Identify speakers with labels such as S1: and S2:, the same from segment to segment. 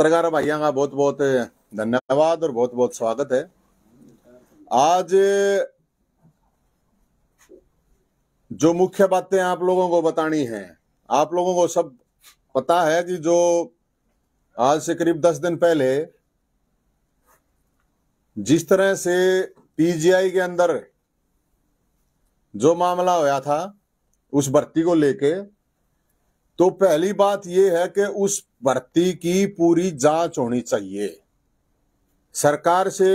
S1: पत्रकार भाइयों का बहुत बहुत धन्यवाद और बहुत बहुत स्वागत है आज जो मुख्य बातें आप लोगों को बतानी है आप लोगों को सब पता है कि जो आज से करीब दस दिन पहले जिस तरह से पीजीआई के अंदर जो मामला होया था उस भर्ती को लेके तो पहली बात यह है कि उस भर्ती की पूरी जांच होनी चाहिए सरकार से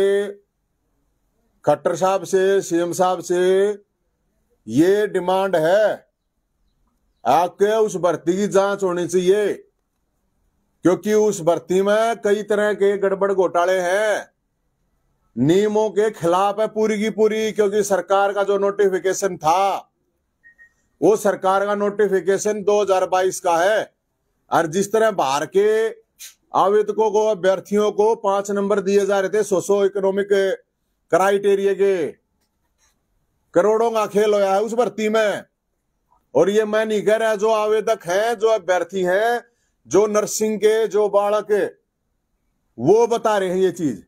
S1: खट्टर साहब से सीएम साहब से ये डिमांड है आपके उस भर्ती की जांच होनी चाहिए क्योंकि उस भर्ती में कई तरह के गड़बड़ घोटाले हैं नियमों के खिलाफ है पूरी की पूरी क्योंकि सरकार का जो नोटिफिकेशन था वो सरकार का नोटिफिकेशन 2022 का है और जिस तरह बाहर के आवेदकों को अभ्यर्थियों को पांच नंबर दिए जा रहे थे सोशो इकोनॉमिक क्राइटेरिया के करोड़ों का खेल होया है उस भर्ती में और ये मैं नहीं कह रहा जो आवेदक हैं जो अभ्यर्थी हैं जो नर्सिंग के जो बालक वो बता रहे हैं ये चीज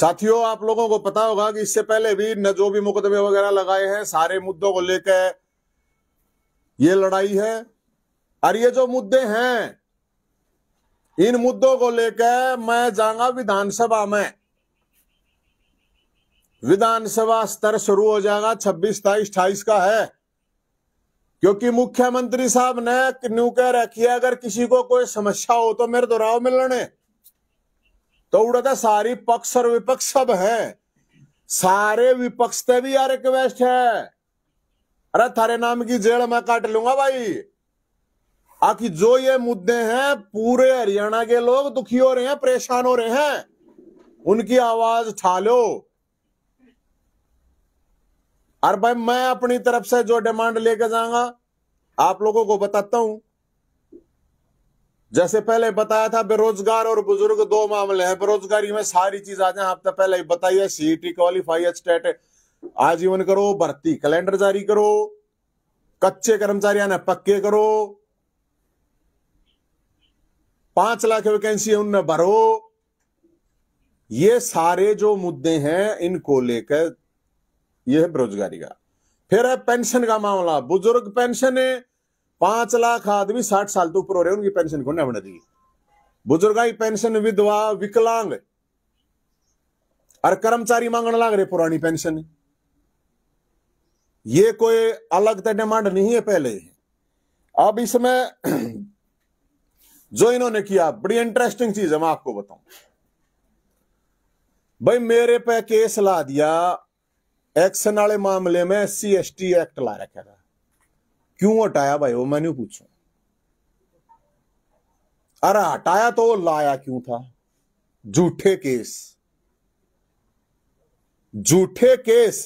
S1: साथियों आप लोगों को पता होगा कि इससे पहले भी न जो भी मुकदमे वगैरह लगाए हैं सारे मुद्दों को लेकर ये लड़ाई है और ये जो मुद्दे हैं इन मुद्दों को लेकर मैं जाऊंगा विधानसभा में विधानसभा स्तर शुरू हो जाएगा छब्बीस तेईस अठाईस का है क्योंकि मुख्यमंत्री साहब ने न्यू कह रखी है अगर किसी को कोई समस्या हो तो मेरे दोहराव तो में लड़े तो उड़ा तो सारी पक्ष और विपक्ष सब हैं सारे विपक्ष ते भी यार रिक्वेस्ट है अरे थारे नाम की जेल मैं काट लूंगा भाई आखिर जो ये मुद्दे हैं पूरे हरियाणा के लोग दुखी हो रहे हैं परेशान हो रहे हैं उनकी आवाज उठा लो अरे भाई मैं अपनी तरफ से जो डिमांड लेके जाऊंगा आप लोगों को बताता हूं जैसे पहले बताया था बेरोजगार और बुजुर्ग दो मामले हैं बेरोजगारी में सारी चीज आ जाए आपने पहले ही बताई है सीईटी क्वालिफाई स्टेट आजीवन करो भर्ती कैलेंडर जारी करो कच्चे कर्मचारी ने पक्के करो पांच लाख वैकेंसी उनने भरो ये सारे जो मुद्दे हैं इनको लेकर यह है बेरोजगारी का फिर है पेंशन का मामला बुजुर्ग पेंशन है पांच लाख आदमी साठ साल तो ऊपर हो रहे उनकी पेंशन को न बढ़ रही बुजुर्ग पेंशन विधवा विकलांग और कर्मचारी मांगने लग रहे पुरानी पेंशन ये कोई अलग तरह तो डिमांड नहीं है पहले अब इसमें जो इन्होंने किया बड़ी इंटरेस्टिंग चीज है मैं आपको बताऊं भाई मेरे पे केस ला दिया एक्शन वाले मामले में सी एस टी एक्ट ला रखा क्यों हटाया भाई वो मैं नहीं पूछू अरे हटाया तो वो लाया क्यों था झूठे केस झूठे केस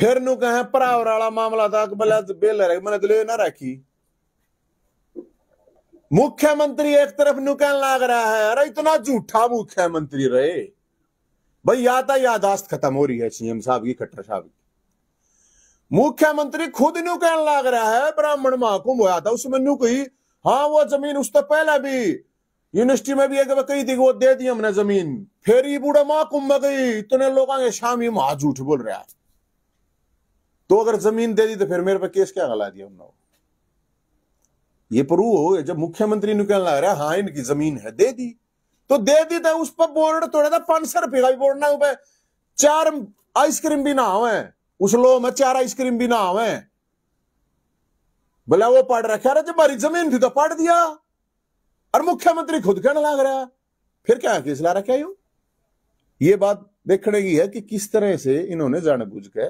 S1: फिर नु कहे भरावर मामला था बोला बेल रही मैंने दले ना रखी मुख्यमंत्री एक तरफ नु कहने लग रहा है अरे इतना झूठा मुख्यमंत्री रहे भाई या यादाश्त खत्म हो रही है सीएम साहब की खट्टर साहब की मुख्यमंत्री खुद न्यू कह लग रहा है ब्राह्मण महाकुंभ हुआ था उसमें न्यू कही हाँ वो जमीन उस तो पहले भी यूनिवर्सिटी में भी एक कही थी वो दे दी हमने जमीन फिर ये बूढ़ा महाकुंभ में गई इतने लोग आगे शाम ही महा झूठ बोल रहा तो अगर जमीन दे दी तो फिर मेरे पे केस क्या गला दिया हमने ये प्रूव हो जब मुख्यमंत्री न्यू कहने लग रहा है हाँ इनकी जमीन है दे दी तो दे दी था तो उस पर बोर्ड तोड़ा था पांच सौ रुपये का बोर्ड ना चार आइसक्रीम भी ना हो लो में चार आइसक्रीम भी ना आवे बोला वो पढ़ रखा अरे तुम्हारी जमीन थी तो पढ़ दिया और मुख्यमंत्री खुद कहने लग रहा फिर क्या किस ला रखा यू ये बात देखने की है कि किस तरह से इन्होंने जानबूझ के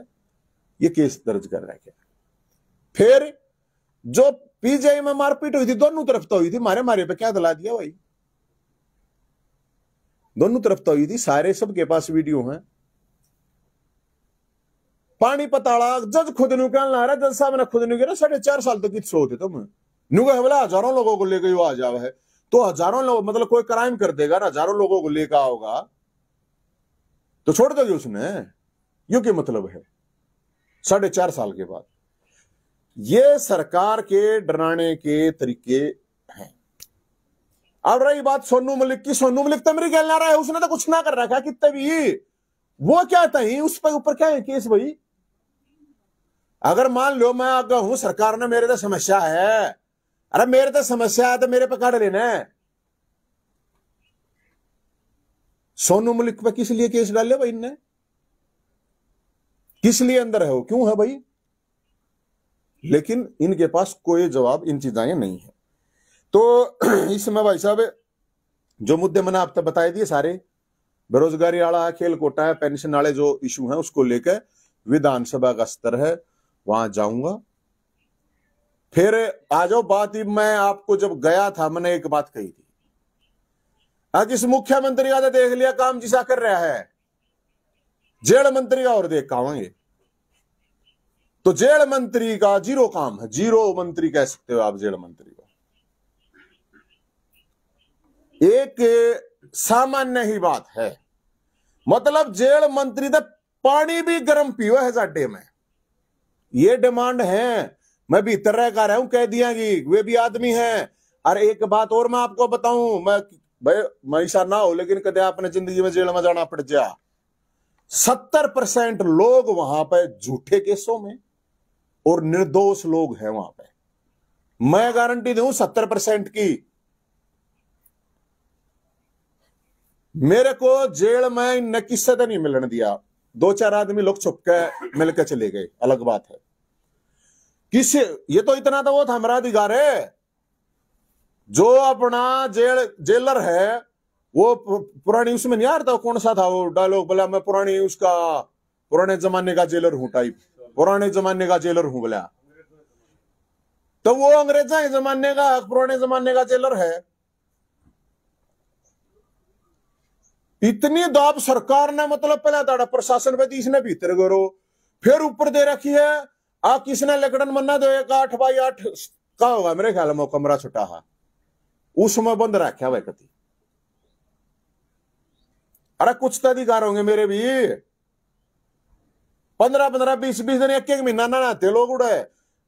S1: ये केस दर्ज कर रखे फिर जो पीजीआई में मारपीट हुई थी दोनों तरफ तो हुई थी मारे मारे पे क्या दला दिया भाई दोनों तरफ तो हुई थी सारे सबके पास वीडियो हैं पानी पताड़ा जज खुद नु कह ला रहा जज साहब ने खुद नु साढ़े चार साल तक किस सोते तुम नु कह बोला हजारों लोगों को लेकर आ जाओ है तो हजारों लोग मतलब कोई क्राइम कर देगा ना हजारों लोगों को लेकर आओगा तो छोड़ दोगे उसने यू क्या मतलब है साढ़े चार साल के बाद ये सरकार के डराने के तरीके हैं अब रही बात सोनू मलिक की सोनू मलिक तो मेरी गल ना रहा है उसने तो कुछ ना कर रखा कितने भी वो क्या तही उस पर ऊपर क्या है केस भाई अगर मान लो मैं आगे हूं सरकार ने मेरे तो समस्या है अरे मेरे तो समस्या है तो मेरे पे काट लेना है सोनू मलिक पे किस लिए केस डाले भाई इनने किस लिए अंदर है वो क्यों है भाई लेकिन इनके पास कोई जवाब इन चीजाएं नहीं है तो इसमें भाई साहब जो मुद्दे मैंने आप तक बताए दिए सारे बेरोजगारी वाला है खेल कोटा है पेंशन वाले जो इशू है उसको लेकर विधानसभा का स्तर है वहां जाऊंगा फिर आ जाओ बात ही मैं आपको जब गया था मैंने एक बात कही थी इस हाँ, मुख्यमंत्री का देख लिया काम जिसा कर रहा है जेल मंत्री का और देख आवागे तो जेल मंत्री का जीरो काम है जीरो मंत्री कह सकते हो आप जेल मंत्री को एक सामान्य ही बात है मतलब जेल मंत्री तो पानी भी गर्म पीवे है जाडे में ये डिमांड है मैं भीतर का रहा हूं कह दिया कि वे भी आदमी हैं अरे एक बात और मैं आपको बताऊं मैं भाई मनीषा ना हो लेकिन कदे आपने जिंदगी में जेल में जाना पड़ जा सत्तर परसेंट लोग वहां पर झूठे केसों में और निर्दोष लोग हैं वहां पर मैं गारंटी दू सत्तर परसेंट की मेरे को जेल में न किस्से नहीं मिलने दिया दो चार आदमी लोग छुपके मिलकर चले गए अलग बात है किस ये तो इतना तो वो था हमारा अधिकार है जो अपना जेल जेलर है वो पुरानी उसमें नहीं आ रहा था कौन सा था वो डायलॉग बोला मैं पुरानी उसका पुराने जमाने का जेलर हूं टाइप पुराने जमाने का जेलर हूं बोला तो वो अंग्रेजा जमाने का पुराने जमाने का जेलर है इतनी दाब सरकार ने मतलब पहले दाड़ा प्रशासन पे दी इसने भीतर करो फिर ऊपर दे रखी है आ किसने लकड़न मन्ना दो आठ बाई आठ कहा होगा मेरे ख्याल में कमरा छुटा है उसमें बंद रखा भाई कति अरे कुछ तो अधिकार होंगे मेरे भी पंद्रह पंद्रह बीस बीस दिन एक एक महीना ना नहाते लोग उड़े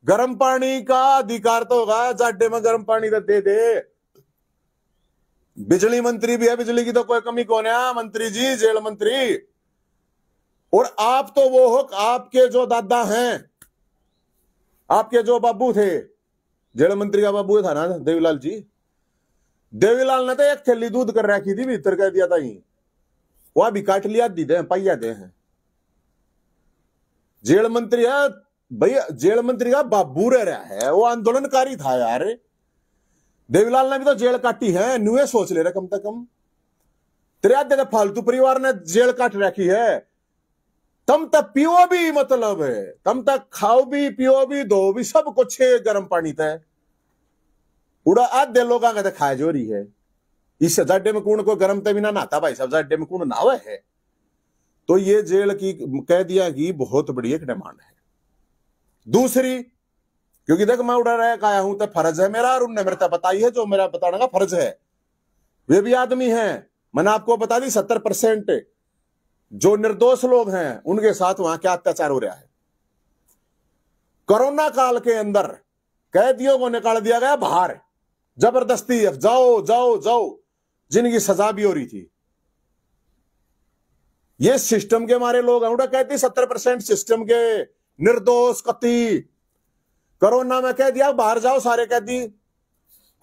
S1: गर्म पानी का अधिकार तो होगा जाडे में गर्म पानी तो दे दे बिजली मंत्री भी है बिजली की तो कोई कमी कौन है हाँ, मंत्री जी जेल मंत्री और आप तो वो हो आपके जो दादा हैं आपके जो बाबू थे जेल मंत्री का बाबू था ना देवीलाल जी देवीलाल ने तो एक थैली दूध कर रखी थी भीतर कह दिया था ही अभी काट लिया दी दे पाइया दे हैं जेल मंत्री है भैया जेल मंत्री का बाबू रह रहा है वो आंदोलनकारी था यार देवीलाल ने भी तो जेल काटी है नुए सोच ले रहे कम से कम तेरे आधे के फालतू परिवार ने जेल काट रखी है तम तक पियो भी मतलब है तम तक खाओ भी पियो भी दो भी सब कुछ गर्म पानी तय उड़ा आधे लोग आगे तो खाए जो रही है इस अड्डे में कुंड को गर्म तो बिना नहाता भाई साहब अड्डे में कुंड नहावे है तो ये जेल की कह दिया कि बहुत बड़ी एक डिमांड है दूसरी क्योंकि देख मैं उड़ा रह आया हूं तो फर्ज है मेरा और उनने मेरे बताई है जो मेरा बताने का फर्ज है वे भी आदमी है मैंने आपको बता दी सत्तर परसेंट जो निर्दोष लोग हैं उनके साथ वहां क्या अत्याचार हो रहा है कोरोना काल के अंदर कैदियों को निकाल दिया गया बाहर जबरदस्ती जाओ जाओ जाओ जिनकी सजा भी हो रही थी ये सिस्टम के हमारे लोग हैं उड़ा कहती सत्तर परसेंट सिस्टम के निर्दोष कति कोरोना में कह दिया बाहर जाओ सारे कैदी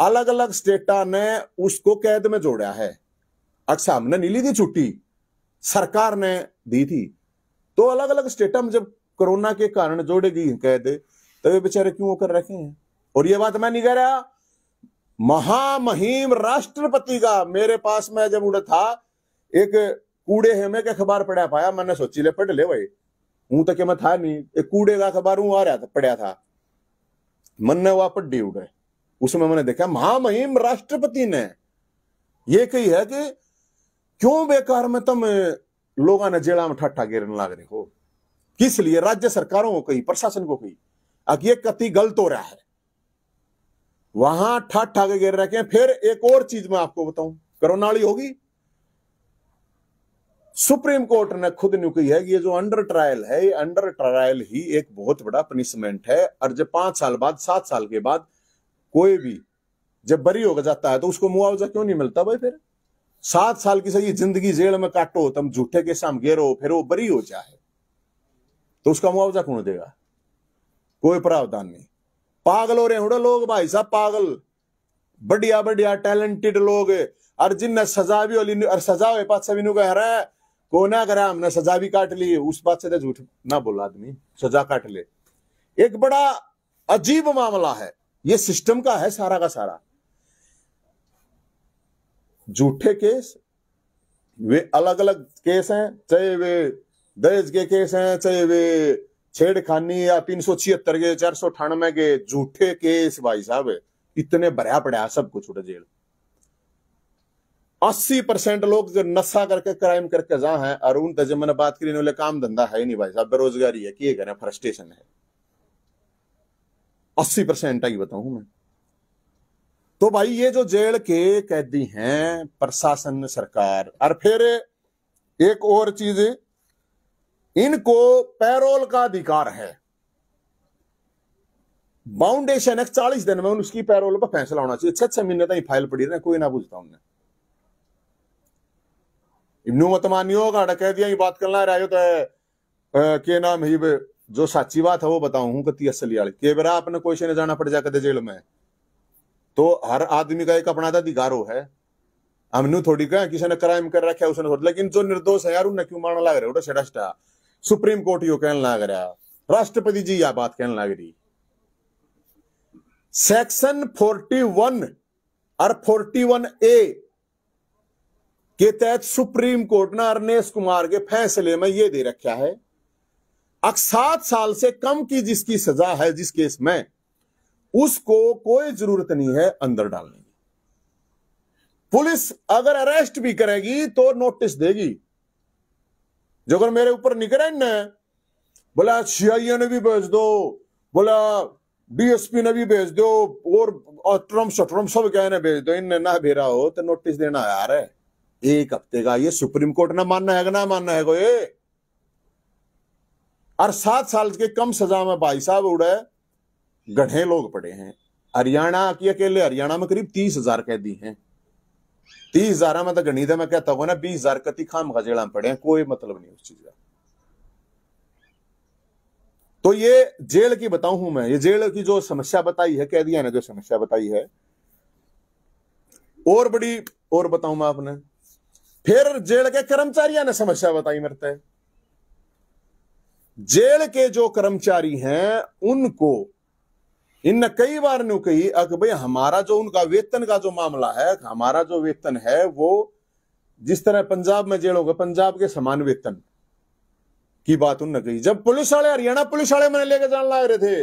S1: अलग अलग स्टेटा ने उसको कैद में जोड़ा है अच्छा हमने नीली ली थी छुट्टी सरकार ने दी थी तो अलग अलग स्टेटा में जब कोरोना के कारण जोड़े गई कैद तो ये बेचारे क्यों कर रखे हैं और ये बात मैं नहीं कह रहा महामहिम राष्ट्रपति का मेरे पास में जब उड़ा था एक कूड़े हेमे के अखबार पढ़ा पाया मैंने सोची ले पढ़ ले भाई हूं तो क्या मैं था नहीं एक कूड़े का अखबार हूं आ रहा था पढ़ा था मन वापड्डी उड़े उसमें मैंने देखा महामहिम राष्ट्रपति ने यह कही है कि क्यों बेकार में तुम लोगों ने जेला में ठट्ठा गिरने लाग रहे हो किस लिए राज्य सरकारों को कही प्रशासन को कही अब ये कति गलत हो रहा है वहां ठाठा के गिर रखे फिर एक और चीज मैं आपको बताऊं वाली होगी सुप्रीम कोर्ट ने खुद नुकी है कि ये जो अंडर ट्रायल है ये अंडर ट्रायल ही एक बहुत बड़ा पनिशमेंट है और जब पांच साल बाद सात साल के बाद कोई भी जब बरी हो जाता है तो उसको मुआवजा क्यों नहीं मिलता भाई फिर सात साल की सही जिंदगी जेल में काटो तुम झूठे के साम घेरो फिर वो बरी हो जाए तो उसका मुआवजा कौन देगा कोई प्रावधान नहीं पागल हो रहे हैं लोग भाई साहब पागल बढ़िया बढ़िया टैलेंटेड लोग और जिनने सजा भी और सजा हुए पास सभी को है कोना ग्राम हमने सजा भी काट ली उस बात से तो झूठ ना बोला आदमी सजा काट ले एक बड़ा अजीब मामला है ये सिस्टम का है सारा का सारा झूठे केस वे अलग अलग केस हैं चाहे वे दहेज के केस हैं चाहे वे छेड़खानी या तीन सौ छिहत्तर के चार सौ अठानवे के झूठे केस भाई साहब इतने भरा पड़ा सब कुछ उठे जेल अस्सी परसेंट लोग जो नशा करके क्राइम करके जा है अरुण तो मैंने बात करी बोले काम धंधा है नहीं भाई साहब बेरोजगारी है किए करें फ्रस्ट्रेशन है अस्सी परसेंट आई बताऊ मैं तो भाई ये जो जेल के कैदी हैं प्रशासन सरकार और फिर एक और चीज इनको पैरोल का अधिकार है बाउंडेशन है चालीस दिन में उसकी पैरोल पर फैसला होना चाहिए छह छह महीने तक फाइल पड़ी रहे कोई ना पूछता उन्हें इब्नू मतमानियों का कह दिया बात करना है रायो तो है के नाम ही जो साची बात है वो बताऊ हूं कती असली वाली के बेरा अपने कोई ने जाना पड़ जाकर जेल में तो हर आदमी का एक अपना अधिकार हो है हमने थोड़ी कहा किसी ने क्राइम कर रखा उसने थोड़ी लेकिन जो निर्दोष है यार उन्हें क्यों मारना लग रहा तो है सेडास्टा सुप्रीम कोर्ट यो कहने लग रहा राष्ट्रपति जी यह बात कहने लग रही सेक्शन फोर्टी वन और फोर्टी वन ए के तहत सुप्रीम कोर्ट ने अरनेश कुमार के फैसले में यह दे रखा है अक सात साल से कम की जिसकी सजा है जिस केस में उसको कोई जरूरत नहीं है अंदर डालने की पुलिस अगर अरेस्ट भी करेगी तो नोटिस देगी जो अगर मेरे ऊपर निकले न बोला सीआईए ने भी भेज दो बोला डीएसपी ने भी भेज दो और ट्रम्प सब कहने भेज दो इनने ना भेरा हो तो नोटिस देना यार है एक हफ्ते का ये सुप्रीम कोर्ट ने मानना है ना मानना है ये और सात साल के कम सजा में भाई साहब उड़े गढ़े लोग पड़े हैं हरियाणा की अकेले हरियाणा में करीब तीस हजार कैदी हैं तीस हजार में तो गणित में कहता हूं ना बीस हजार कति खाम खजेड़ा पड़े हैं कोई मतलब नहीं उस चीज का तो ये जेल की बताऊं हूं मैं ये जेल की जो समस्या बताई है कैदिया ने जो समस्या बताई है और बड़ी और बताऊ मैं आपने फिर जेल के कर्मचारियों ने समस्या बताई मरते तय जेल के जो कर्मचारी हैं उनको इन कई बार ने कही अक भाई हमारा जो उनका वेतन का जो मामला है हमारा जो वेतन है वो जिस तरह पंजाब में जेल होगा पंजाब के समान वेतन की बात उनने कही जब पुलिस वाले हरियाणा पुलिस वाले मैंने लेके जान ला रहे थे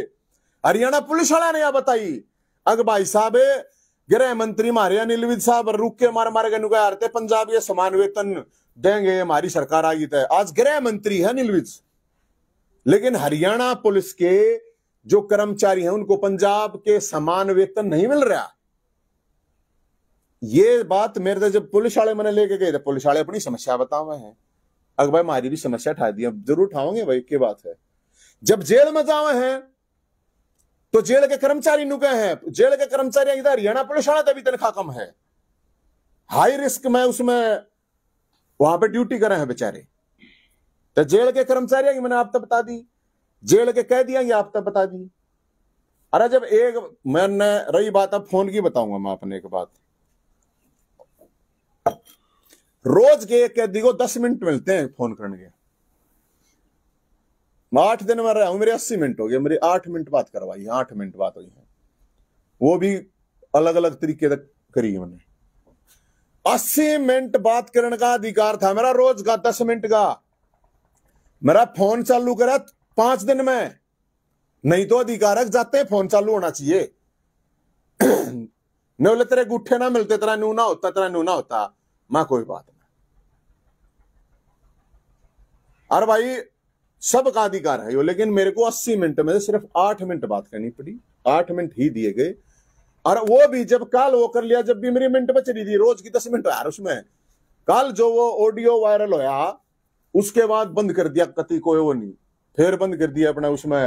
S1: हरियाणा पुलिस वाले ने यह बताई अग भाई साहब गृह मंत्री हमारे अनिल विज साहब रुक के मार मारे गए हारते पंजाब ये समान वेतन देंगे हमारी सरकार आई है आज गृह मंत्री है अनिल विज लेकिन हरियाणा पुलिस के जो कर्मचारी हैं उनको पंजाब के समान वेतन नहीं मिल रहा ये बात मेरे से तो जब पुलिस वाले मैंने लेके गए थे तो पुलिस वाले अपनी समस्या बताओ हैं अगर भाई हमारी भी समस्या उठा दी अब जरूर उठाओगे भाई की बात है जब जेल में जावे हैं तो जेल के कर्मचारी नुके हैं जेल के कर्मचारी इधर हरियाणा पुलिस आना तभी तनखा कम है हाई रिस्क में उसमें वहां पे ड्यूटी करे हैं बेचारे तो जेल के कर्मचारी मैंने आप तो बता दी जेल के कह दिया आप तो बता दी अरे जब एक मैंने रही बात अब फोन की बताऊंगा मैं अपने एक बात रोज के कैदी को दस मिनट मिलते हैं फोन करने के मैं आठ दिन में रहा हूं मेरे अस्सी मिनट हो गए मेरी आठ मिनट बात करवाई आठ मिनट बात हुई है वो भी अलग अलग तरीके तक करी मैंने अस्सी मिनट बात करने का अधिकार था मेरा रोज का दस मिनट का मेरा फोन चालू करा पांच दिन में नहीं तो अधिकारक जाते हैं फोन चालू होना चाहिए न बोले तेरे गुट्ठे ना मिलते तेरा नू ना होता तेरा नू ना होता मैं कोई बात नहीं अरे भाई सबका अधिकार है लेकिन मेरे को 80 मिनट में सिर्फ 8 मिनट बात करनी पड़ी 8 मिनट ही दिए गए और वो भी जब काल वो कर लिया जब भी मेरी मिनट बच रही थी रोज की दस मिनट यार उसमें काल जो वो ऑडियो वायरल होया उसके बाद बंद कर दिया कति को वो नहीं फिर बंद कर दिया अपना उसमें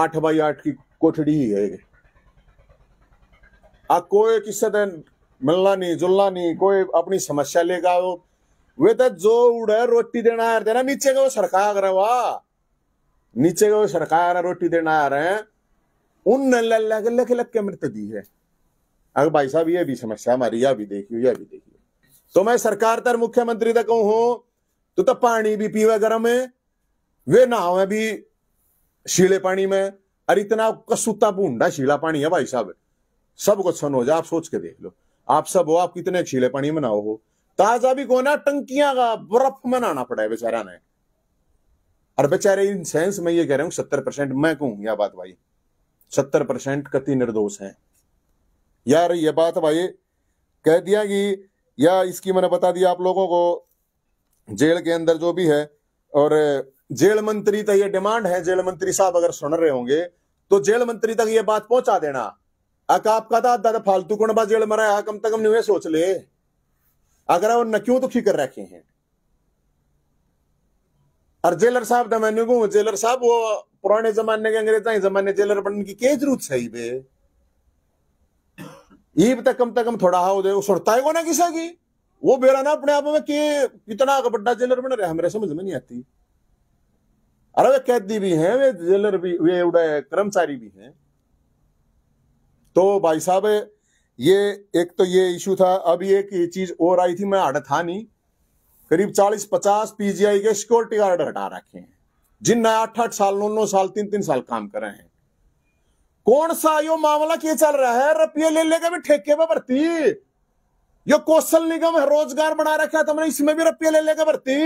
S1: आठ बाई आठ की कोठड़ी ही है आ कोई किस्से मिलना नहीं जुलना नहीं कोई अपनी समस्या लेगा वो तो जो उड़ा रोटी देना आ रहा नीचे का वो सरकार रहा नीचे का वो सरकार रोटी देना आ रहे हैं उन लग लग लग के मृत दी है अगर भाई साहब ये भी समस्या हमारी यह भी देखियो यह भी देखियो तो मैं सरकार तर मुख्यमंत्री तक हो तो तब पानी भी पीवे गर्म है वे नहावे भी शीले पानी में अरे इतना कसूता भूडा शीला पानी है भाई साहब सब कुछ सुन हो जाए आप सोच के देख लो आप सब हो आप कितने शीले पानी में ना हो ताजा भी कोना टंकियां का बर्फ में पड़ा है बेचारा ने और बेचारे इन सेंस में ये कह रहा हूं सत्तर परसेंट मैं कहूं यह बात भाई सत्तर परसेंट कति निर्दोष है यार ये बात भाई कह दिया कि या इसकी मैंने बता दिया आप लोगों को जेल के अंदर जो भी है और जेल मंत्री तक ये डिमांड है जेल मंत्री साहब अगर सुन रहे होंगे तो जेल मंत्री तक ये बात पहुंचा देना अका आपका दादा फालतू कुणबा जेल मरा कम तक कम नहीं सोच ले අගරවන්න කිවතු කි कर रखे हैं और जेलर साहब दमान्यू जेलर साहब वो पुराने जमाने के अंग्रेज जमाने जेलर बनने की क्या जरूरत सही बे ईब तक तो कम तक कम थोड़ा हाउ दे सुनता है ना किसा की वो बेरा ना अपने आप में के कितना बड़ा जेलर बन रहा है मेरे समझ में नहीं आती अरे वे कैदी भी हैं वे जेलर भी वे उड़े कर्मचारी भी हैं तो भाई साहब ये एक तो ये इशू था अब एक ये चीज और आई थी मैं हट था नहीं करीब चालीस पचास पीजीआई के सिक्योरिटी गार्ड हटा रखे हैं जिन आठ आठ साल नौ नौ साल तीन तीन साल काम कर रहे हैं कौन सा यो मामला क्या चल रहा है रुपये ले लेगा भी ठेके में भर्ती यो कौशल निगम है रोजगार बना रखा है तुमने इसमें भी रुपये ले लेगा भर्ती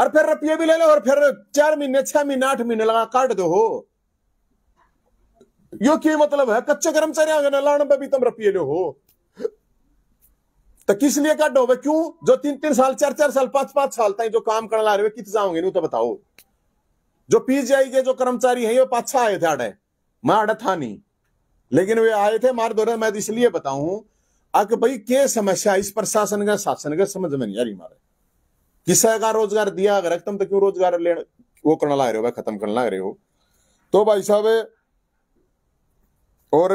S1: और फिर रुपये भी ले लो और फिर चार महीने छह महीने आठ महीने लगा काट दो यो की मतलब है कच्चे कर्मचारी आगे ना लाने भी तुम रपिए लो हो तो किस लिए काटो भाई क्यों जो तीन तीन साल चार चार साल पांच पांच साल तक जो काम करने ला रहे कितने जाओगे नहीं तो बताओ जो पीजीआई के जो कर्मचारी है ये पाछा आए थे आड़े मैं आड़े था नहीं लेकिन वे आए थे मार दौरे मैं तो इसलिए बताऊं आके भाई के समस्या इस प्रशासन का शासन का समझ में नहीं आ रही मारे किसा का रोजगार दिया अगर तुम तो क्यों रोजगार ले वो करना ला रहे हो भाई खत्म करना रहे हो तो भाई साहब और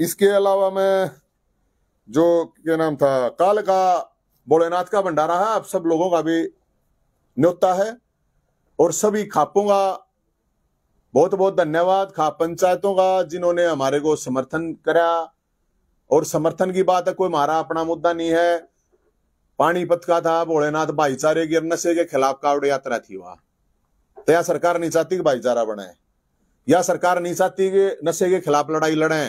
S1: इसके अलावा मैं जो क्या नाम था काल का भोलेनाथ का भंडारा है आप सब लोगों का भी न्योता है और सभी खापों का बहुत बहुत धन्यवाद खाप पंचायतों का जिन्होंने हमारे को समर्थन करा और समर्थन की बात है कोई हमारा अपना मुद्दा नहीं है पानीपत का था भोलेनाथ भाईचारे गिर नशे के खिलाफ कावड़ यात्रा थी वहां तया तो सरकार नहीं चाहती कि भाईचारा बनाए या सरकार नहीं चाहती कि नशे के खिलाफ लड़ाई लड़े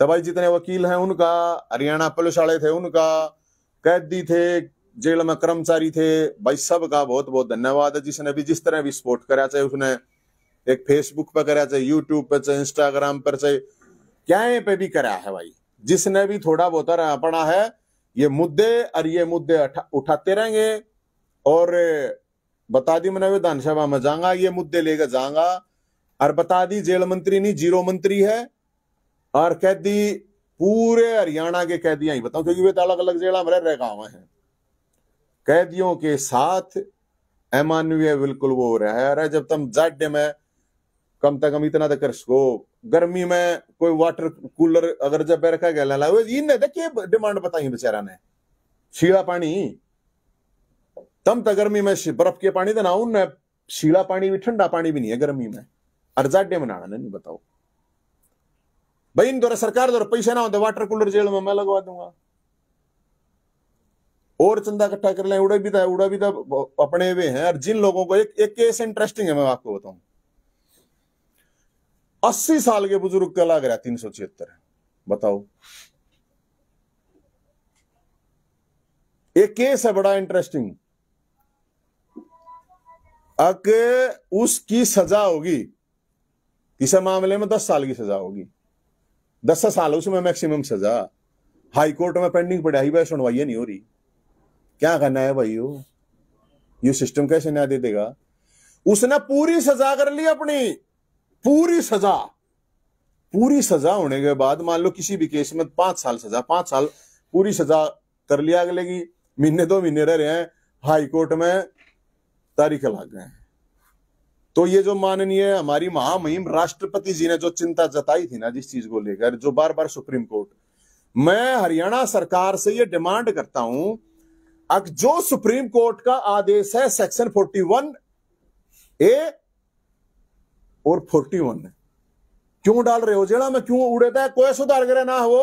S1: तो भाई जितने वकील हैं उनका हरियाणा पुलिस वाले थे उनका कैदी थे जेल में कर्मचारी थे भाई सब का बहुत बहुत धन्यवाद है जिसने भी जिस तरह भी सपोर्ट करा चाहे उसने एक फेसबुक पर करा चाहे यूट्यूब पर चाहे इंस्टाग्राम पर चाहे क्या पे भी करा है भाई जिसने भी थोड़ा बहुत पड़ा है ये मुद्दे और ये मुद्दे उठाते रहेंगे और बता दी मैंने विधानसभा में जाऊंगा ये मुद्दे लेकर जाऊंगा और बता दी जेल मंत्री नहीं जीरो मंत्री है और कैदी पूरे हरियाणा के कैदियां ही बताऊं क्योंकि वे तो अलग अलग जेल में रह रहे गाँव हैं कैदियों के साथ अमानवीय बिल्कुल वो हो रहा है अरे जब तुम जाड्डे में कम से कम इतना तक तो कर गर्मी में कोई वाटर कूलर अगर जब रखा गया इन देखिए डिमांड बताई बेचारा ने शीला पानी तम गर्मी में बर्फ के पानी तो नाउन ना शीला पानी भी ठंडा पानी भी नहीं है गर्मी में अर्जाड्य में नहाना नहीं बताओ भाई इन द्वारा सरकार द्वारा पैसे ना होते वाटर कूलर जेल में मैं लगवा दूंगा और चंदा इकट्ठा कर लें उड़ा भी था उड़ा भी था अपने हुए हैं और जिन लोगों को एक एक केस इंटरेस्टिंग है मैं आपको बताऊं अस्सी साल के बुजुर्ग का लग रहा तीन सौ छिहत्तर बताओ एक केस है बड़ा इंटरेस्टिंग अक उसकी सजा होगी इस मामले में दस साल की सजा होगी दस साल उसमें मैक्सिमम सजा हाई कोर्ट में पेंडिंग पड़े भाई सुनवाई नहीं हो रही क्या करना है भाई ये सिस्टम कैसे न्याय दे देगा उसने पूरी सजा कर ली अपनी पूरी सजा पूरी सजा होने के बाद मान लो किसी भी केस में पांच साल सजा पांच साल पूरी सजा कर लिया अगले की महीने दो महीने रह रहे हैं हाई कोर्ट में तारीख लग गए तो ये जो माननीय हमारी महामहिम राष्ट्रपति जी ने जो चिंता जताई थी ना जिस चीज को लेकर जो बार बार सुप्रीम कोर्ट मैं हरियाणा सरकार से ये डिमांड करता हूं अब जो सुप्रीम कोर्ट का आदेश है सेक्शन 41 ए और 41 क्यों डाल रहे हो जेड़ा में क्यों उड़े था कोई सुधार करे ना हो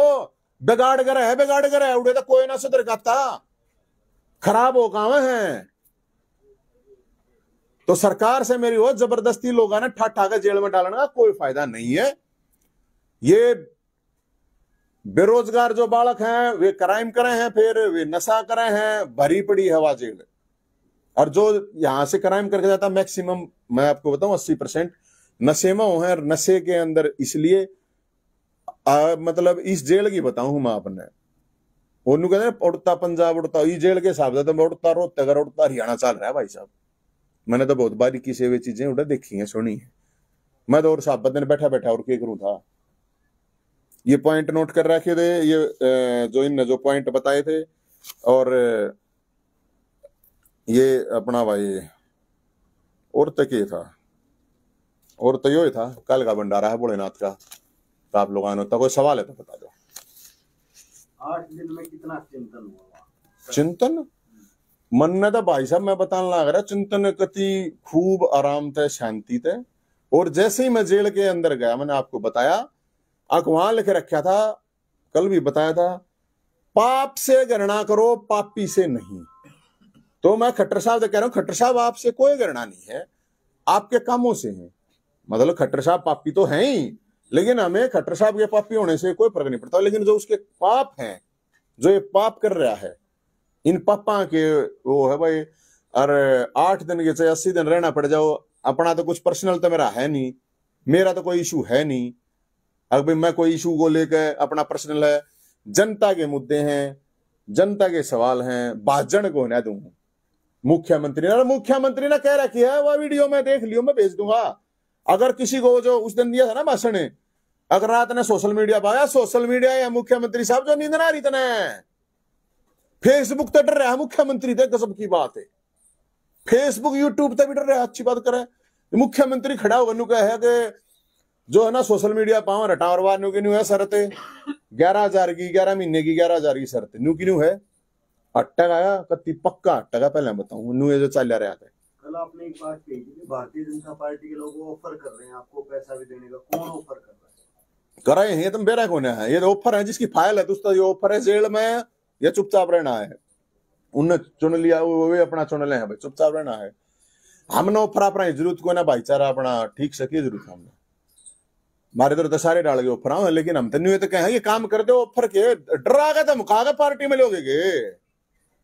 S1: बिगाड़ करे है बिगाड़ करे उड़े था कोई ना सुधर करता खराब हो गावे हैं तो सरकार से मेरी वो जबरदस्ती लोग ने ठा कर जेल में डालने का कोई फायदा नहीं है ये बेरोजगार जो बालक हैं वे क्राइम करे हैं फिर वे नशा करे हैं भरी पड़ी हवा जेल और जो यहां से क्राइम करके जाता मैक्सिमम मैं आपको बताऊं अस्सी परसेंट नशे में है नशे के अंदर इसलिए मतलब इस जेल की बताऊं मैं आपने ਉਹਨੂੰ उड़ता ਉੜਤਾ उड़ता ਉੜਤਾ ਇਹ ਜੇਲ੍ਹ ਕੇ ਹਿਸਾਬ ਦਾ ਤਾਂ ਉੜਤਾ ਰੋਤੇ उड़ता हरियाणा चल रहा है भाई साहब मैंने तो बहुत बारीकी से वे चीजें उड़ा देखी हैं सुनी है मैं तो और साहब दिन बैठा बैठा और क्या करूँ था ये पॉइंट नोट कर रखे थे ये जो इन जो पॉइंट बताए थे और ये अपना भाई और तक ये था और तो यो था कल का भंडारा है भोलेनाथ का तो आप लोग आने तो कोई सवाल है तो बता दो आठ दिन में कितना चिंतन हुआ चिंतन मन ने तो भाई साहब मैं बताने लग रहा चिंतन कति खूब आराम थे शांति थे और जैसे ही मैं जेल के अंदर गया मैंने आपको बताया वहां लिख रखा था कल भी बताया था पाप से गणना करो पापी से नहीं तो मैं खट्टर साहब से कह रहा हूं खट्टर साहब आपसे कोई गणना नहीं है आपके कामों से है मतलब खट्टर साहब पापी तो है ही लेकिन हमें खट्टर साहब के पापी होने से कोई फर्क नहीं पड़ता लेकिन जो उसके पाप हैं जो ये पाप कर रहा है इन पापा के वो है भाई अरे आठ दिन के चाहे अस्सी दिन रहना पड़ जाओ अपना तो कुछ पर्सनल तो मेरा है नहीं मेरा तो कोई इशू है नहीं अगर भाई मैं कोई इशू को लेकर अपना पर्सनल है जनता के मुद्दे हैं जनता के सवाल हैं भाजन को ना दूंगा मुख्यमंत्री अरे मुख्यमंत्री ने कह रखी है वह वीडियो मैं देख लियो मैं भेज दूंगा अगर किसी को जो उस दिन दिया था ना भाषण अगर रात ने सोशल मीडिया पाया सोशल मीडिया या मुख्यमंत्री साहब जो नींद ना रही तेना फेसबुक तो डर रहा है मुख्यमंत्री थे गजब की बात है फेसबुक यूट्यूब तक भी डर रहा है अच्छी बात करे मुख्यमंत्री खड़ा होगा कहा है कि जो है ना सोशल मीडिया पाओ रटावर और वार नुकी न्यू है सरते ग्यारह हजार की ग्यारह महीने की ग्यारह हजार की सरते न्यू की न्यू है अट्टक आया कत्ती पक्का अट्टक है पहले बताऊं न्यू जो चल रहा था कल आपने एक बात कही भारतीय जनता पार्टी के लोग ऑफर कर रहे हैं आपको पैसा भी देने का कौन ऑफर कर रहा है कर रहे हैं ये तुम तो बेरा कौन है ये ऑफर तो है जिसकी फाइल है तो ये ऑफर है जेल में या चुपचाप रहना है उनने चुन लिया वो भी अपना चुन ले भाई चुपचाप रहना है हमने ऑफर अपना जरूरत को ना भाईचारा अपना ठीक से की जरूरत हमने मारे तो दशहरे डाल गए ऑफर आओ हाँ, लेकिन हम तो नहीं तो कहे ये काम कर दो ऑफर के डरा गए तुम तो कहा पार्टी में लोगे के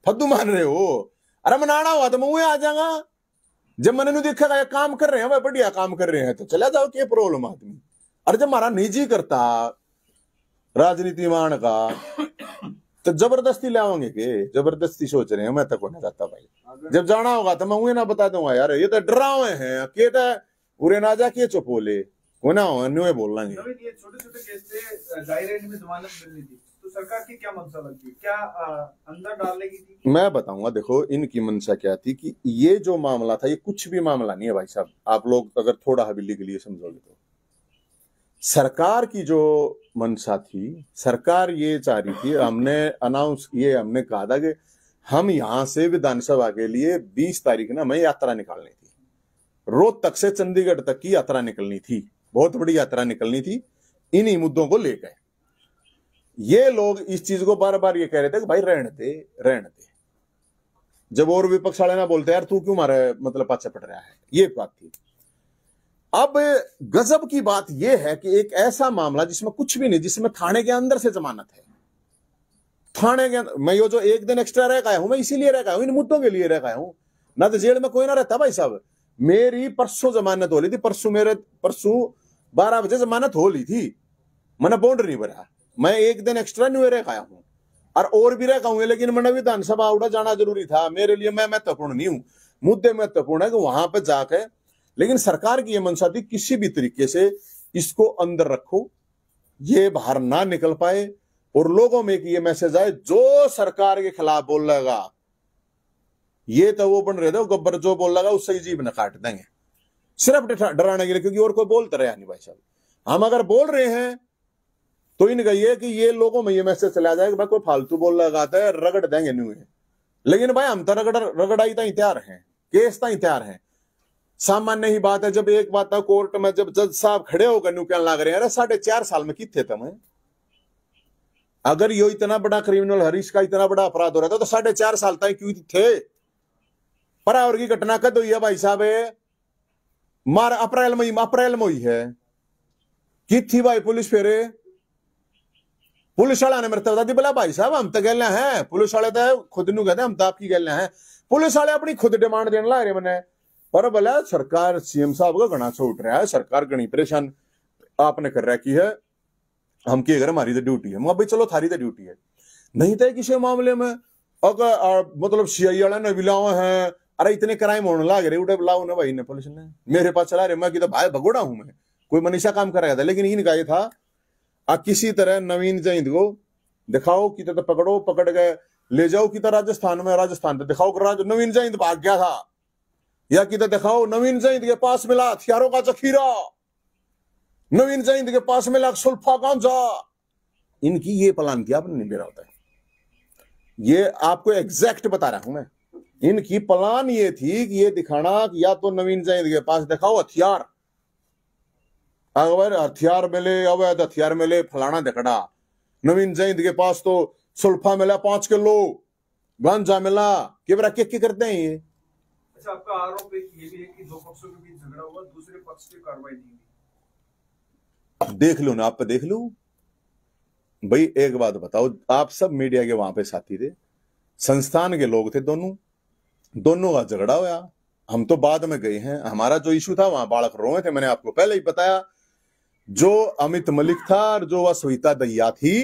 S1: फद्दू मान रहे हो अरे मनाना हुआ तो मैं वो आ जाऊंगा जब मैंने देखा ये काम कर रहे हैं भाई बढ़िया काम कर रहे हैं तो चला जाओ क्या प्रॉब्लम आदमी अरे जब मारा निजी करता राजनीति मान का तो जबरदस्ती लाओगे के जबरदस्ती सोच रहे हैं मैं तक तो होने जाता भाई जब जाना होगा तो मैं उन्हें ना बता दूंगा यार ये तो डरावे हैं के तो उरे ना जा के चुप बोले को ना हो अन्य बोलना है छोटे छोटे तो मैं बताऊंगा देखो इनकी मंशा क्या थी कि ये जो मामला था ये कुछ भी मामला नहीं है भाई साहब आप लोग अगर थोड़ा हवेली के लिए समझोगे तो सरकार की जो मंशा थी सरकार ये चाह रही थी हमने अनाउंस ये हमने कहा था कि हम यहां से विधानसभा के लिए 20 तारीख ना हमें यात्रा निकालनी थी रोज तक से चंडीगढ़ तक की यात्रा निकलनी थी बहुत बड़ी यात्रा निकलनी थी इन्हीं मुद्दों को लेकर ये लोग इस चीज को बार बार ये कह रहे थे कि भाई रहने दे रहने दे जब और विपक्ष वाले ना बोलते यार तू क्यों मारे मतलब पाछे पड़ रहा है ये बात थी अब गजब की बात यह है कि एक ऐसा मामला जिसमें कुछ भी नहीं जिसमें थाने के अंदर से जमानत है थाने के मैं यो जो एक दिन एक्स्ट्रा रह गया हूं मैं इसीलिए रह गया हूं इन मुद्दों के लिए रह गया हूं ना तो जेल में कोई ना रहता भाई साहब मेरी परसों जमानत हो ली थी परसों मेरे परसों बारह बजे जमानत हो ली थी मैंने बॉन्ड नहीं भरा मैं एक दिन एक्स्ट्रा नहीं रह गया हूं और और भी रह गया लेकिन मैंने विधानसभा उड़ा जाना जरूरी था मेरे लिए मैं महत्वपूर्ण नहीं हूं मुद्दे महत्वपूर्ण है कि वहां पर जाकर लेकिन सरकार की यह मंशा थी किसी भी तरीके से इसको अंदर रखो ये बाहर ना निकल पाए और लोगों में एक ये मैसेज आए जो सरकार के खिलाफ बोल लगा ये तो वो बन रहे थे गब्बर जो बोल लगा उससे जीव न काट देंगे सिर्फ डराने के लिए क्योंकि और कोई बोलते रहे नहीं भाई साहब हम अगर बोल रहे हैं तो इनका ये कि ये लोगों में ये मैसेज चला जाए कि भाई कोई फालतू बोल लगाता है रगड़ देंगे न्यू लेकिन भाई हम तो रगड़ रगड़ाई तैयार हैं केस तैयार हैं सामान्य ही बात है जब एक बात है कोर्ट में जब जज साहब खड़े होकर न्यू कहने लग रहे हैं अरे साढ़े चार साल में कितने तुम अगर यो इतना बड़ा क्रिमिनल हरीश का इतना बड़ा अपराध हो रहा था तो साढ़े चार साल तक क्यों थे परावर की घटना कद हुई है भाई साहब मार अप्रैल में अप्रैल में हुई है कि थी भाई पुलिस फेरे पुलिस वाला ने मेरे बता दी बोला भाई साहब हम तो गहलियां हैं पुलिस वाले तो खुद नु कहते हम तो आपकी गहलियां है पुलिस वाले अपनी खुद डिमांड देने ला रहे मैंने और अब सरकार सीएम साहब का गणा से रहा है सरकार गणी परेशान आपने कर रहा की है हम की अगर हमारी तो ड्यूटी है मैं भाई चलो थारी तो ड्यूटी है नहीं तय तो किसी मामले में अगर आ, मतलब सीआईए ने बिलाओ है अरे इतने क्राइम होने लग रहे उठे लाओ ना भाई ने पुलिस ने मेरे पास चला रहे मैं कि तो भाई भगोड़ा हूं मैं कोई मनीषा काम कर रहा था लेकिन इनका ये था आ किसी तरह नवीन जैन को दिखाओ कि तो, तो पकड़ो पकड़ गए ले जाओ कि राजस्थान में राजस्थान तो दिखाओ कर नवीन जैन भाग गया था कि दिखाओ नवीन जैद के पास मिला हथियारों का जखीरा नवीन जैद के पास मिला सुल्फा गांजा इनकी ये प्लान किया आपने नहीं मेरा होता है ये आपको एग्जैक्ट बता रहा हूं मैं इनकी प्लान ये थी कि ये दिखाना कि या तो नवीन जैद के पास दिखाओ हथियार अगर हथियार मिले अवैध हथियार मिले फलाना दिखड़ा नवीन जैद के पास तो सुल्फा मिला पांच किलो गांजा मिला कि बरा क्या करते हैं ये अच्छा आपका आरोप एक ये भी है कि दो पक्षों के बीच झगड़ा हुआ दूसरे पक्ष की कार्रवाई नहीं हुई देख लो ना आप देख लो भाई एक बात बताओ आप सब मीडिया के वहां पे साथी थे संस्थान के लोग थे दोनों दोनों का झगड़ा हुआ हम तो बाद में गए हैं हमारा जो इशू था वहां बालक रोए थे मैंने आपको पहले ही बताया जो अमित मलिक था और जो वह सविता दैया थी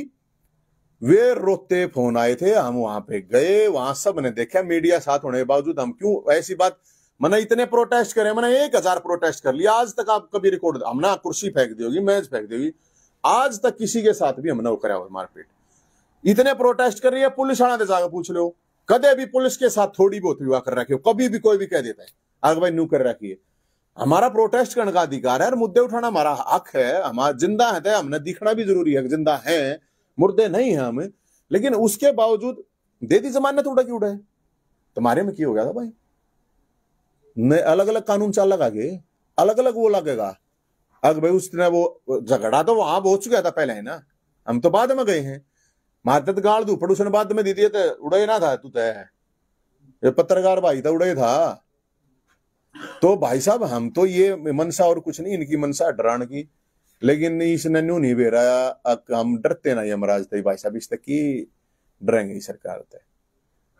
S1: वे रोते फोन आए थे हम वहां पे गए वहां सब ने देखा मीडिया साथ होने के बावजूद हम क्यों ऐसी बात मैंने इतने प्रोटेस्ट करे मैंने एक हजार प्रोटेस्ट कर लिया आज तक आप कभी रिकॉर्ड हमने कुर्सी फेंक दी होगी मेज फेंक दी होगी आज तक किसी के साथ भी हमने वो करा मारपीट इतने प्रोटेस्ट कर रही है पुलिस आना जाकर पूछ लो कदे भी पुलिस के साथ थोड़ी बहुत विवाह कर रखी हो कभी भी कोई भी कह देता है आगे भाई न्यू कर रखी है हमारा प्रोटेस्ट करने का अधिकार है और मुद्दे उठाना हमारा हक है हमारा जिंदा है हमने दिखना भी जरूरी है जिंदा है मुर्दे नहीं है हमें लेकिन उसके बावजूद दे दी जमानत तो उड़ा की है तुम्हारे में क्यों हो गया था भाई नहीं अलग अलग कानून चाल लगा के अलग अलग वो लगेगा अगर भाई उसने वो झगड़ा तो वहां बहुत चुका था पहले है ना हम तो बाद में गए हैं मातत तो गाड़ दू प्रदूषण बाद में दे दिए थे उड़े ना था तू तय तो ये पत्रकार भाई था उड़े था तो भाई साहब हम तो ये मनसा और कुछ नहीं इनकी मनसा डराने की लेकिन इसने न्यू नहीं बेरा हम डरते ना यमराज थे भाई साहब इस तक की डरेंगे सरकार थे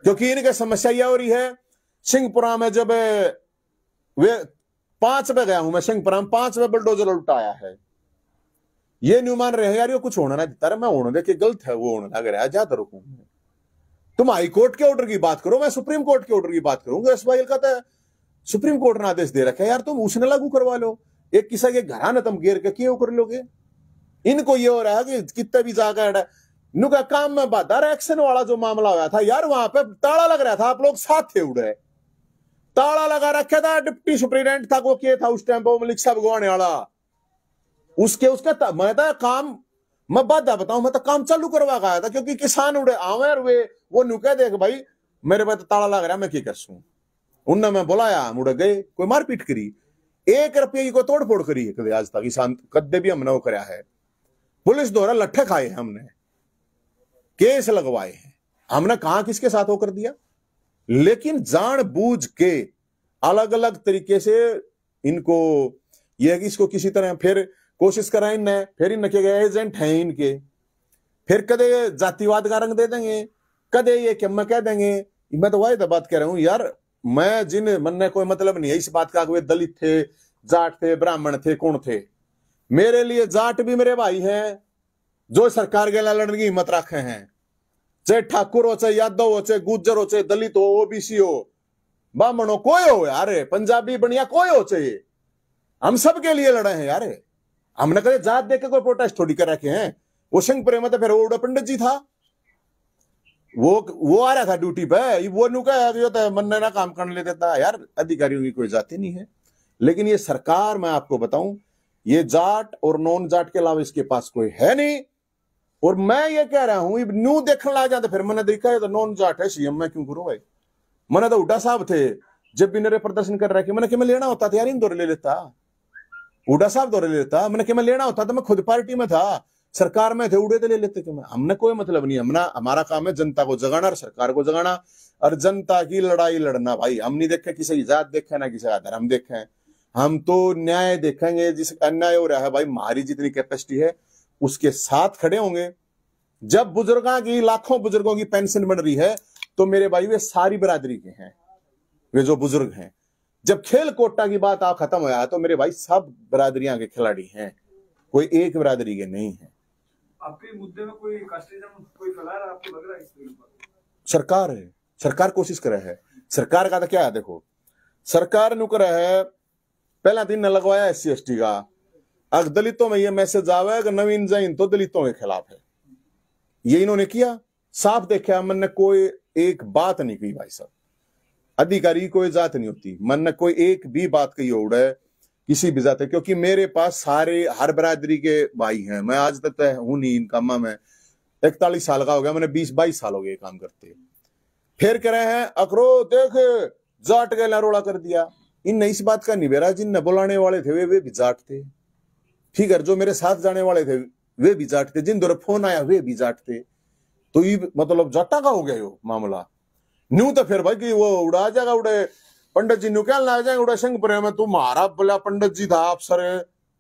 S1: क्योंकि इनका समस्या यह हो रही है सिंहपुरा में जब वे पांच में गया हूं मैं सिंहपुरा में पांच में बुलडोजर उल्टाया है ये न्यू मान रहे हैं यार ये कुछ होना ना देता मैं होने देखिए गलत है वो होने लग रहा है ज्यादा रुकू तुम हाई कोर्ट के ऑर्डर की बात करो मैं सुप्रीम कोर्ट के ऑर्डर की बात करूंगा इस भाई का तो सुप्रीम कोर्ट ने आदेश दे रखा है यार तुम उसने लागू करवा लो एक किसा के घरानं तम गेर के क्यों कर लोगे इनको ये हो रहा है कि कितना भी जाकर हटा इनका काम में बात बाधार एक्शन वाला जो मामला हुआ था यार वहां पे ताला लग रहा था आप लोग साथ थे उड़े ताला लगा रखे था डिप्टी सुप्रिटेंडेंट था वो किए था उस टाइम पर मलिक साहब गुआने वाला उसके उसका मैं था तो काम मैं बाधा बताऊं मैं तो काम चालू करवा गया था क्योंकि किसान उड़े आवे और वे वो नुके देख भाई मेरे पे तो ताला लग रहा है मैं क्या कर सू उन बुलाया हम उड़े गए कोई मारपीट करी एक रुपये को तोड़फोड़ करी है कभी आज तक किसान कदे भी हमने कराया है पुलिस द्वारा लट्ठे खाए हैं हमने केस लगवाए हैं हमने कहा किसके साथ वो कर दिया लेकिन जान बूझ के अलग अलग तरीके से इनको यह इसको किसी तरह फिर कोशिश कराए इन फिर इन के एजेंट हैं इनके फिर कदे जातिवाद का रंग दे देंगे कदे ये क्या कह देंगे मैं तो वही बात कह रहा हूं यार मैं जिन मन ने कोई मतलब नहीं है इस बात का वे दलित थे जाट थे ब्राह्मण थे कौन थे मेरे लिए जाट भी मेरे भाई हैं जो सरकार के लिए लड़ने की हिम्मत रखे हैं चाहे ठाकुर हो चाहे यादव हो चाहे गुज्जर हो चाहे दलित हो ओबीसी हो ब्राह्मण हो कोई हो यार पंजाबी बनिया कोई हो चाहिए हम सबके लिए लड़े हैं यार हमने कभी जात देख के कोई प्रोटेस्ट थोड़ी कर रखे हैं वो सिंह प्रेम था तो फिर वो पंडित जी था वो वो आ रहा था ड्यूटी पे वो नुका जो था मन ना काम करने लेते था यार अधिकारियों की कोई जाति नहीं है लेकिन ये सरकार मैं आपको बताऊं ये जाट और नॉन जाट के अलावा इसके पास कोई है नहीं और मैं ये कह रहा हूं न्यू देखने लग जाते फिर मैंने देखा तो है तो नॉन जाट है सीएम मैं क्यों करूं भाई मैंने तो हुडा साहब थे जब भी मेरे प्रदर्शन कर रहे थे मैंने कि मैं लेना होता था यार इन दौरे ले लेता हुडा साहब दौरे ले लेता मैंने कि मैं लेना होता था मैं खुद पार्टी में था सरकार में थे उड़े थे तो ले लेते थे हमने कोई मतलब नहीं हमना हमारा काम है जनता को जगाना और सरकार को जगाना और जनता की लड़ाई लड़ना भाई हम नहीं देखे किसी की जात देखे ना किसी का धर्म देखे हम तो न्याय देखेंगे जिस अन्याय हो रहा है भाई हमारी जितनी कैपेसिटी है उसके साथ खड़े होंगे जब बुजुर्गों की लाखों बुजुर्गों की पेंशन बढ़ रही है तो मेरे भाई वे सारी बरादरी के हैं वे जो बुजुर्ग हैं जब खेल कोटा की बात आप खत्म होया तो मेरे भाई सब बरादरिया के खिलाड़ी हैं कोई एक बरादरी के नहीं है सरकार है सरकार कोशिश करे है सरकार का तो क्या है देखो सरकार नु करे है पहला दिन ने लगवाया एस सी का अग दलितों में ये मैसेज आवे कि नवीन जैन तो दलितों के खिलाफ है ये इन्होंने किया साफ देखा मन ने कोई एक बात नहीं कही भाई साहब अधिकारी कोई जात नहीं होती मन ने कोई एक भी बात कही उड़े इसी बिजा है क्योंकि मेरे पास सारे हर बरादरी के भाई हैं मैं आज तक तो हूं नहीं इन कामा में इकतालीस साल का हो गया मैंने बीस बाईस साल हो गए काम करते फिर कह रहे हैं अकरो देख जाट गए रोड़ा कर दिया इन इस बात का निबेरा जिन न बुलाने वाले थे वे वे भी जाट थे ठीक है जो मेरे साथ जाने वाले थे वे भी जाट थे जिन दौरे फोन आया वे भी जाट थे तो ये मतलब जाटा का हो गया यो मामला न्यू तो फिर भाई कि वो उड़ा जाएगा उड़े पंडित जी नु क्या लग जाएंगे उड़ा शंख प्रेम है तुम्हारा बोला पंडित जी था अफसर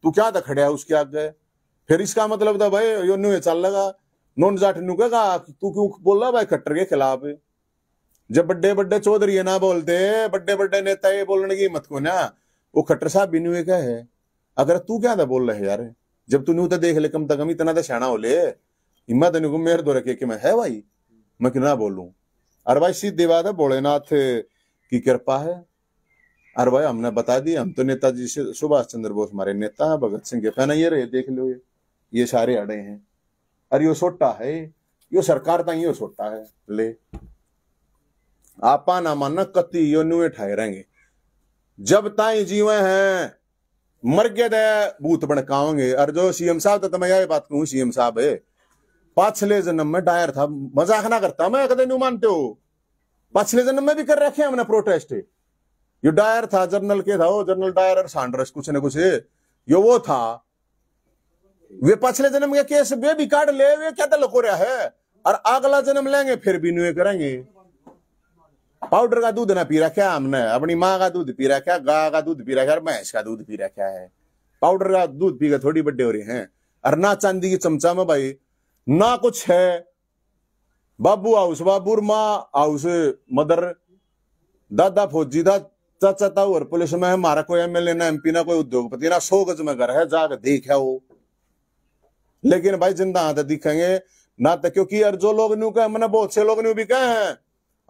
S1: तू क्या दखड़िया उसके आगे फिर इसका मतलब था भाई यो नु चल लगा नोन जाट नु कहा तू क्यों बोल भाई खट्टर के खिलाफ जब बड़े बड़े चौधरी ना बोलते बड़े बड़े नेता ये बोलने की मत को ना वो खट्टर साहब भी नु कह है अगर तू क्या था बोल रहे यार जब तू न्यू तो देख ले कम तक इतना तो शाणा हो ले हिम्मत नहीं मेरे दो रखे कि मैं है भाई मैं क्यों ना बोलूं अरे भाई सीधी बात है भोलेनाथ की कृपा है अरे भाई हमने बता दी हम तो नेताजी से सुभाष चंद्र बोस हमारे नेता है भगत सिंह के फैन ये रहे देख लो ये ये सारे अड़े हैं अरे यो छोटा है यो सरकार ताई यो छोटा है ले आपा ना मानना कति यो नुए ठहरेंगे जब ताई जीवे हैं मर गए दे भूत बड़काओगे अरे जो सीएम साहब तो मैं यही बात कहूं सीएम साहब है पाछले जन्म में डायर था मजाक ना करता मैं कदे नहीं मानते हो पिछले जन्म में भी कर रखे हमने प्रोटेस्ट ये डायर था जनरल के था वो जनरल डायर और सांड्रस कुछ न कुछ ये वो था वे पिछले जन्म के केस वे भी काट ले वे क्या तलक हो रहा है और अगला जन्म लेंगे फिर भी नुए करेंगे पाउडर का दूध ना पी रखा हमने अपनी माँ का दूध पी रखा गाय का दूध पी रखा और भैंस का दूध पी रखा है पाउडर का दूध पीकर थोड़ी बड्डे हो रहे हैं और ना चांदी की चमचा में भाई ना कुछ है बाबू हाउस ਬਾਬੂਰ ਮਾਂ ਹਾਊਸ ਮਦਰ ਦਾਦਾ ਫੌਜੀ ਦਾ चाचा ताऊ पुलिस में हमारा कोई एमएलए ना एमपी ना कोई उद्योगपति ना सौ गज में घर है जाकर देखे वो लेकिन भाई जिंदा हाथ तो दिखेंगे ना तो क्योंकि यार जो लोग न्यू कहे मैंने बहुत से लोग न्यू भी कहे हैं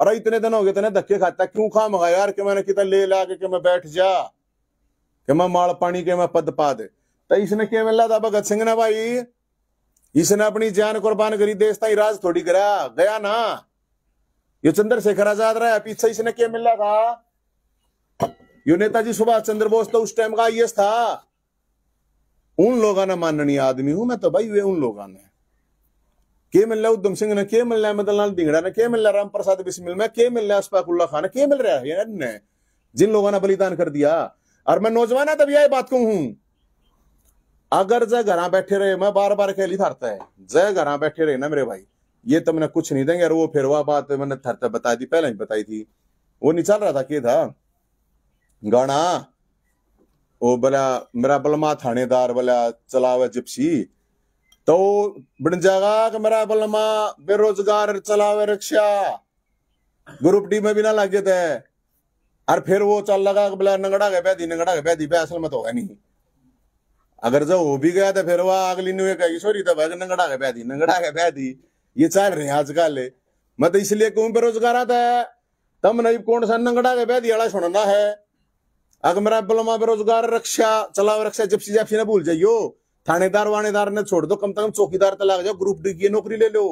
S1: अरे इतने दिन हो गए इतने धक्के खाता क्यों खा मंगा यार कि मैंने कितना ले ला के मैं बैठ जा कि मैं माड़ पानी के मैं पद पा दे तो इसने क्या मिला था भगत सिंह ने भाई इसने अपनी जान कुर्बान करी देश ताई राज थोड़ी करा गया ना ये चंद्रशेखर आजाद रहा पीछे इसने क्या मिल रहा था यो नेताजी सुभाष चंद्र बोस तो उस टाइम का आई था उन लोगों ने माननीय आदमी हूं मैं तो भाई वे उन लोगों ने के मिल रहा उधम सिंह ने के मिल रहा मदन लाल धिंगड़ा ने के मिल रहा राम प्रसाद बिस्मिल में के मिल रहा अशफाकुल्ला खान के मिल रहा है जिन लोगों ने बलिदान कर दिया और मैं नौजवान तब यही बात कहूं अगर जय घर बैठे रहे मैं बार बार कहली थरता है जय घर बैठे रहे ना मेरे भाई ये तुमने कुछ नहीं देंगे अरे वो फिर वह बात मैंने थरता बताई थी पहले ही बताई थी वो नहीं चल रहा था कि था गाना वो बोला मेरा बलमा थानेदार बोला चलावे जिप्सी तो बन जागा कि मेरा बलमा बेरोजगार चलावे रिक्शा ग्रुप डी में भी ना लगे थे और फिर वो चल लगा बोला नंगड़ा गए बैदी नंगड़ा गए बैदी बैसल असल में तो है नहीं अगर जब हो भी गया तो फिर वह अगली न्यू एक सॉरी तो भाई नंगड़ा के पैदी नंगड़ा के पैदी ये चल रहे हैं आजकल मैं तो इसलिए क्यों बेरोजगार आता है तम नहीं कौन सा नंगड़ा के पैदी अड़ा सुनना है अगर मेरा बोलो बेरोजगार रक्षा चलाओ रक्षा जिप्सी जपसी ने भूल जाइयो थानेदार वानेदार ने छोड़ दो कम से कम चौकीदार तो लग जाओ ग्रुप डी की नौकरी ले लो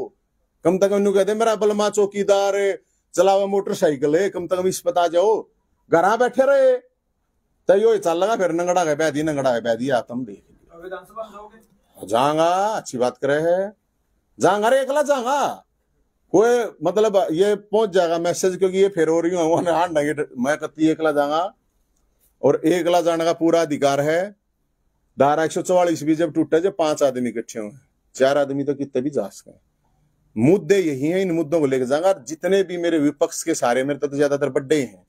S1: कम से कम कहते मेरा बलमा चौकीदार चलावा मोटरसाइकिल कम से कम इस पता जाओ घर बैठे रहे तयो तो चल लगा फिर नंगड़ा गए पैदी नंगड़ा गए पैदी तुम देख जाऊंगा अच्छी बात करे है जाऊंगा रे एकला जाऊंगा कोई मतलब ये पहुंच जाएगा मैसेज क्योंकि ये फिर हो रही हूँ मैं कती एकला जाऊंगा और एकला जाने का पूरा अधिकार है धारा एक सौ चौवालीस भी जब टूटे जब पांच आदमी इकट्ठे हुए चार आदमी तो कितने भी जा सके मुद्दे यही हैं इन मुद्दों को लेकर जाऊंगा जितने भी मेरे विपक्ष के सारे मेरे तो, तो ज्यादातर बड्डे हैं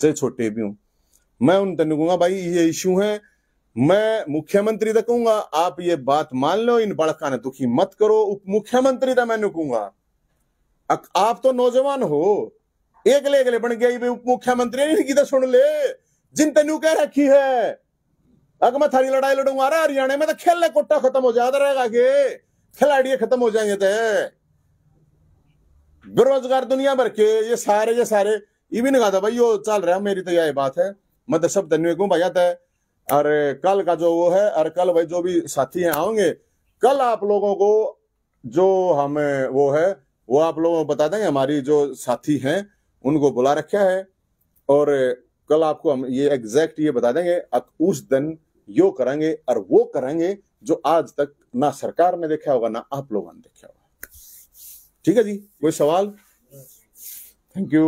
S1: चाहे छोटे भी हूँ मैं उन तेन कहूंगा भाई ये इशू है मैं मुख्यमंत्री तक कहूंगा आप ये बात मान लो इन बड़का ने दुखी मत करो उप मुख्यमंत्री तक मैं कहूंगा आप तो नौजवान हो एक ले बन गया उप मुख्यमंत्री नहीं की तो सुन ले जिन तेन कह रखी है अगर मैं थारी लड़ाई लड़ूंगा अरे हरियाणा में तो खेल ले कोटा खत्म हो जाता रहेगा के खिलाड़ी खत्म हो जाएंगे तो बेरोजगार दुनिया भर के ये सारे ये सारे ये भी नहीं कहा था भाई यो चल रहा मेरी तो यह बात है मतलब सब धन्यवाद गुम आ जाता है और कल का जो वो है और कल भाई जो भी साथी हैं आओगे कल आप लोगों को जो हम वो है वो आप लोगों को बता देंगे हमारी जो साथी हैं उनको बुला रखा है और कल आपको हम ये एग्जैक्ट ये बता देंगे उस दिन यो करेंगे और वो करेंगे जो आज तक ना सरकार ने देखा होगा ना आप लोगों ने देखा होगा ठीक है जी कोई सवाल थैंक यू